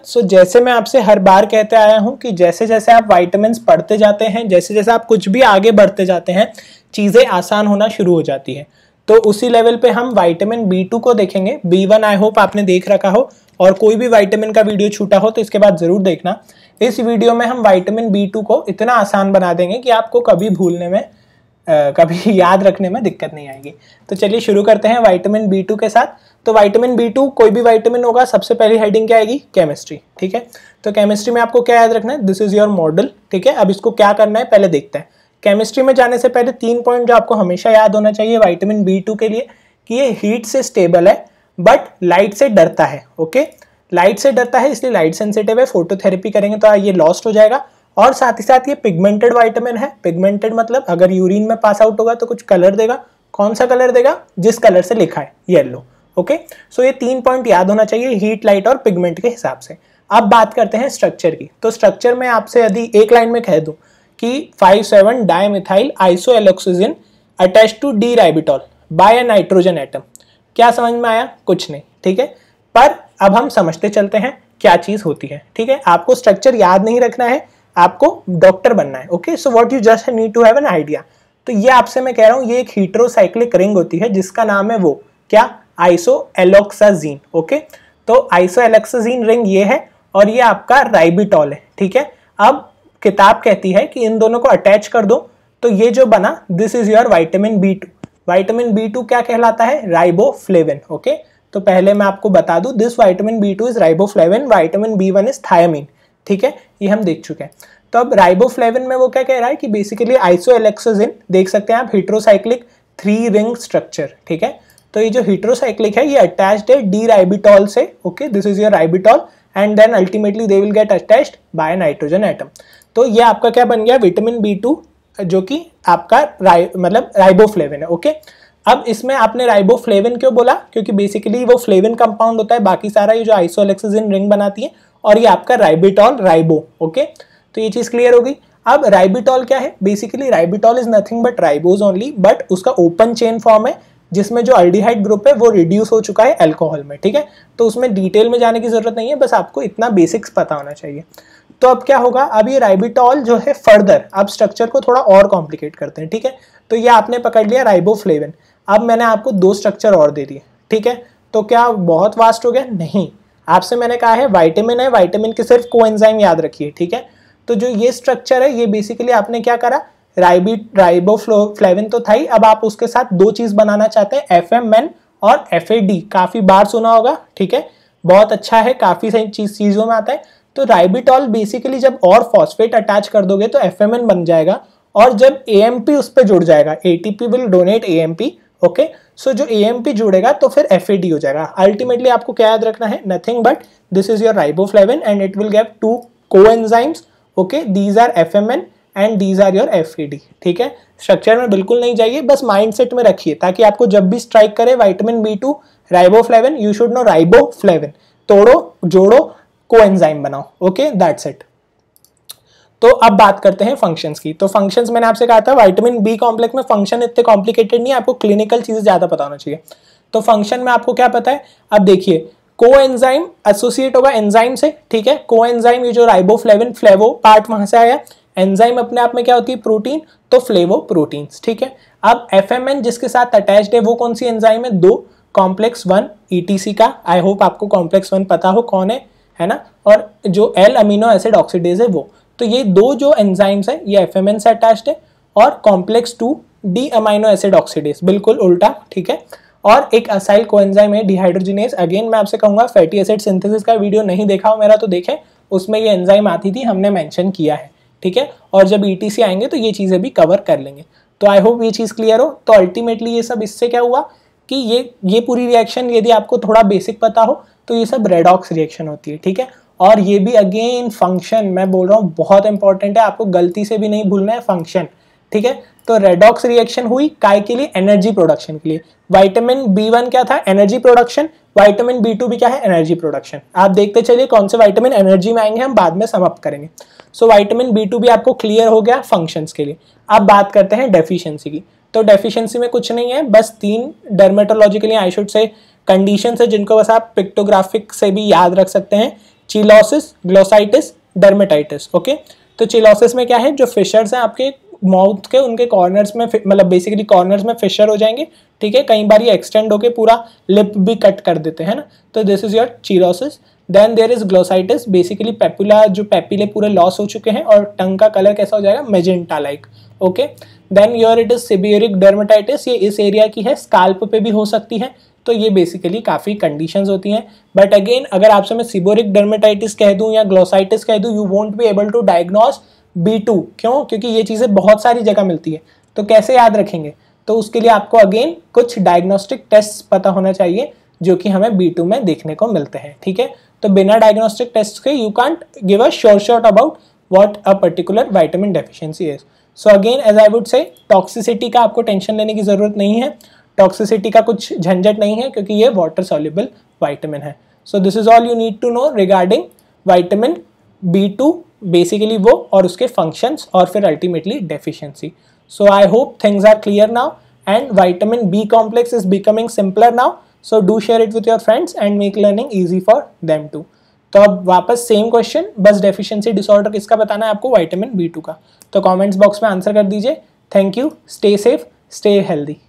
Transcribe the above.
so, जैसे मैं आपसे हर बार कहते आया हूं कि जैसे जैसे आप वाइटमिन पढ़ते जाते हैं जैसे जैसे आप कुछ भी आगे बढ़ते जाते हैं चीज़ें आसान होना शुरू हो जाती है तो उसी लेवल पे हम वाइटामिन बी टू को देखेंगे बी वन आई होप आपने देख रखा हो और कोई भी वाइटामिन का वीडियो छूटा हो तो इसके बाद ज़रूर देखना इस वीडियो में हम वाइटामिन बी टू को इतना आसान बना देंगे कि आपको कभी भूलने में कभी याद रखने में दिक्कत नहीं आएगी तो चलिए शुरू करते हैं वाइटामिन बी टू के साथ तो वाइटामिन बी टू कोई भी वाइटामिन होगा सबसे पहली हेडिंग क्या आएगी केमिस्ट्री ठीक है तो केमिस्ट्री में आपको क्या याद रखना है दिस इज योर मॉडल ठीक है अब इसको क्या करना है पहले देखते हैं केमिस्ट्री में जाने से पहले तीन पॉइंट जो आपको हमेशा याद होना चाहिए वाइटामिन बी टू के लिए कि ये हीट से स्टेबल है बट लाइट से डरता है ओके लाइट से डरता है इसलिए लाइट सेंसिटिव है फोटोथेरेपी करेंगे तो ये लॉस्ट हो जाएगा और साथ ही साथ ये पिगमेंटेड वाइटामिन है पिगमेंटेड मतलब अगर यूरिन में पास आउट होगा तो कुछ कलर देगा कौन सा कलर देगा जिस कलर से लिखा है येलो ओके सो ये तीन पॉइंट याद होना चाहिए हीट लाइट और पिगमेंट के हिसाब से अब बात करते हैं स्ट्रक्चर की तो स्ट्रक्चर में आपसे यदि एक लाइन में कह दू कि five seven dimethyl iso alloxazine attach to D ribitol by nitrogen atom क्या समझ में आया कुछ नहीं ठीक है पर अब हम समझते चलते हैं क्या चीज़ होती है ठीक है आपको स्ट्रक्चर याद नहीं रखना है आपको डॉक्टर बनना है okay so what you just need to have an idea तो ये आपसे मैं कह रहा हूँ ये एक हीट्रोसाइक्लिक रिंग होती है जिसका नाम है वो क्या आइसो एलोक्साजीन ओके तो आइसो एलोक्साजीन रिंग ये है और ये आपका राइबिटॉल है ठीक है अब किताब कहती है कि इन दोनों को अटैच कर दो तो ये जो बना this is your vitamin B two vitamin B two क्या कहलाता है राइबोफ्लेविन ओके तो पहले मैं आपको बता दूं this vitamin B two is riboflavin vitamin B one is thiamine ठीक है ये हम देख चुके हैं तो अब राइबोफ्लेविन में वो क्या कह रहा है कि बेसिकली एलेक्सोजिन देख सकते हैं आप हिट्रोसाइक्लिक थ्री रिंग स्ट्रक्चर ठीक है तो ये जो हिट्रोसाइक्लिक है ये अटैच्ड है डी राइबिटॉल से okay this is your ribitol and then ultimately they will get attached by nitrogen atom तो ये आपका क्या बन गया विटामिन बी टू जो कि आपका राइ मतलब राइबोफ्लेविन है ओके अब इसमें आपने राइबोफ्लेविन क्यों बोला क्योंकि बेसिकली वो फ्लेविन कंपाउंड होता है बाकी सारा ये जो आइसोलेक्सिजिन रिंग बनाती है और ये आपका राइबिटॉल राइबो ओके तो ये चीज़ क्लियर हो गई अब राइबिटॉल क्या है basically ribitol is nothing but ribose only but उसका ओपन चेन फॉर्म है जिसमें जो अल्डिहाइड ग्रुप है वो रिड्यूस हो चुका है एल्कोहल में ठीक है तो उसमें डिटेल में जाने की ज़रूरत नहीं है बस आपको इतना बेसिक्स पता होना चाहिए तो अब क्या होगा अब ये राइबिटॉल जो है फर्दर अब स्ट्रक्चर को थोड़ा और कॉम्प्लिकेट करते हैं ठीक है तो ये आपने पकड़ लिया राइबोफ्लेविन अब मैंने आपको दो स्ट्रक्चर और दे दिए ठीक है तो क्या बहुत वास्ट हो गया नहीं आपसे मैंने कहा है वाइटामिन है वाइटामिन के सिर्फ कोएंजाइम याद रखिए ठीक है तो जो ये स्ट्रक्चर है ये बेसिकली आपने क्या करा राइबी राइबो फ्लेविन तो था ही अब आप उसके साथ दो चीज बनाना चाहते हैं एफ एम एन और एफ ए डी काफी बार सुना होगा ठीक है बहुत अच्छा है काफी सारी चीज चीजों में आता है तो राइबिटॉल बेसिकली जब और फॉस्फेट अटैच कर दोगे तो एफ एम एन बन जाएगा और जब ए एम पी उस पर जुड़ जाएगा A T P will donate A M P okay so जो ए जुड़ेगा तो फिर एफ हो जाएगा अल्टीमेटली आपको क्या याद रखना है nothing but this is your riboflavin and it will gave two coenzymes okay these are F M N and these are your F ठीक है स्ट्रक्चर में बिल्कुल नहीं जाइए बस माइंडसेट में रखिए ताकि आपको जब भी स्ट्राइक करे vitamin B two riboflavin you should know riboflavin तोड़ो जोड़ो को एनजाइम बनाओ ओके दैट्स इट तो अब बात करते हैं फंक्शंस की तो फंक्शंस मैंने आपसे कहा था विटामिन बी कॉम्प्लेक्स में फंक्शन इतने कॉम्प्लिकेटेड नहीं है आपको क्लिनिकल चीज़ें ज़्यादा पता होना चाहिए तो फंक्शन में आपको क्या पता है अब देखिए को एंजाइम एसोसिएट होगा एंजाइम से ठीक है को एंजाइम ये जो राइबोफ्लेविन फ्लेवो पार्ट वहां से आया एंजाइम अपने आप में क्या होती है प्रोटीन तो फ्लेवो प्रोटीन ठीक है अब एफ जिसके साथ अटैच है वो कौन सी एंजाइम है दो कॉम्प्लेक्स वन ईटीसी का आई होप आपको कॉम्प्लेक्स वन पता हो कौन है है ना और जो एल अमीनो एसिड ऑक्सीडेज है वो तो ये दो जो एंजाइम्स है ये एफ से अटैच्ड है और complex two D amino acid oxidase बिल्कुल उल्टा ठीक है और एक असाइल कोएंजाइम है डिहाइड्रोजिनेस अगेन मैं आपसे कहूंगा फैटी एसिड सिंथेसिस का वीडियो नहीं देखा हो मेरा तो देखें उसमें ये एंजाइम आती थी हमने मेंशन किया है ठीक है और जब ईटीसी e आएंगे तो ये चीज़ें भी कवर कर लेंगे तो आई होप ये चीज़ क्लियर हो तो अल्टीमेटली ये सब इससे क्या हुआ कि ये ये पूरी रिएक्शन यदि आपको थोड़ा बेसिक पता हो तो ये सब रेडॉक्स रिएक्शन होती है ठीक है और ये भी अगेन फंक्शन मैं बोल रहा हूँ बहुत इंपॉर्टेंट है आपको गलती से भी नहीं भूलना है फंक्शन ठीक है तो रेडॉक्स रिएक्शन हुई काय के लिए एनर्जी प्रोडक्शन के लिए वाइटामिन बी वन क्या था energy production vitamin B two भी क्या है एनर्जी प्रोडक्शन आप देखते चलिए कौन से वाइटामिन एनर्जी में आएंगे हम बाद में समअप करेंगे सो वाइटामिन बी टू भी आपको क्लियर हो गया फंक्शंस के लिए अब बात करते हैं डेफिशिएंसी की तो डेफिशिएंसी में कुछ नहीं है बस तीन dermatologically I should say condition है जिनको बस आप पिक्टोग्राफिक से भी याद रख सकते हैं चिलोसिस ग्लोसाइटिस डर्मेटाइटिस ओके तो चिलोसिस में क्या है जो फिशर्स हैं आपके माउथ के उनके कॉर्नर्स में मतलब बेसिकली कॉर्नर्स में फिशर हो जाएंगे ठीक है कई बार ये एक्सटेंड होके पूरा लिप भी कट कर देते हैं ना तो this is your cheilosis then there is glossitis basically papula जो पेपिले पूरे लॉस हो चुके हैं और टंग का कलर कैसा हो जाएगा magenta like okay then your it is seborrheic dermatitis ये इस एरिया की है स्काल्प पे भी हो सकती है तो ये बेसिकली काफ़ी कंडीशंस होती हैं बट अगेन अगर आपसे मैं सिबोरिक डर्माटाइटिस कह दूं या ग्लोसाइटिस कह दूं you won't be able to diagnose B two क्यों क्योंकि ये चीज़ें बहुत सारी जगह मिलती है तो कैसे याद रखेंगे तो उसके लिए आपको अगेन कुछ डायग्नोस्टिक टेस्ट पता होना चाहिए जो कि हमें बी टू में देखने को मिलते हैं ठीक है तो बिना डायग्नोस्टिक टेस्ट के you can't give a sure shot about what a particular vitamin deficiency is so again as I would say toxicity का आपको टेंशन लेने की ज़रूरत नहीं है टॉक्सिसिटी का कुछ झंझट नहीं है क्योंकि ये वाटर सॉल्यूबल वाइटामिन है so this is all you need to know regarding vitamin B two basically वो और उसके फंक्शंस और फिर ultimately deficiency So I hope things are clear now and vitamin B complex is becoming simpler now. So do share it with your friends and make learning easy for them too. तो अब वापस same question बस deficiency disorder किसका बताना है आपको vitamin B to का तो कमेंट्स बॉक्स में आंसर कर दीजिए thank you stay safe stay healthy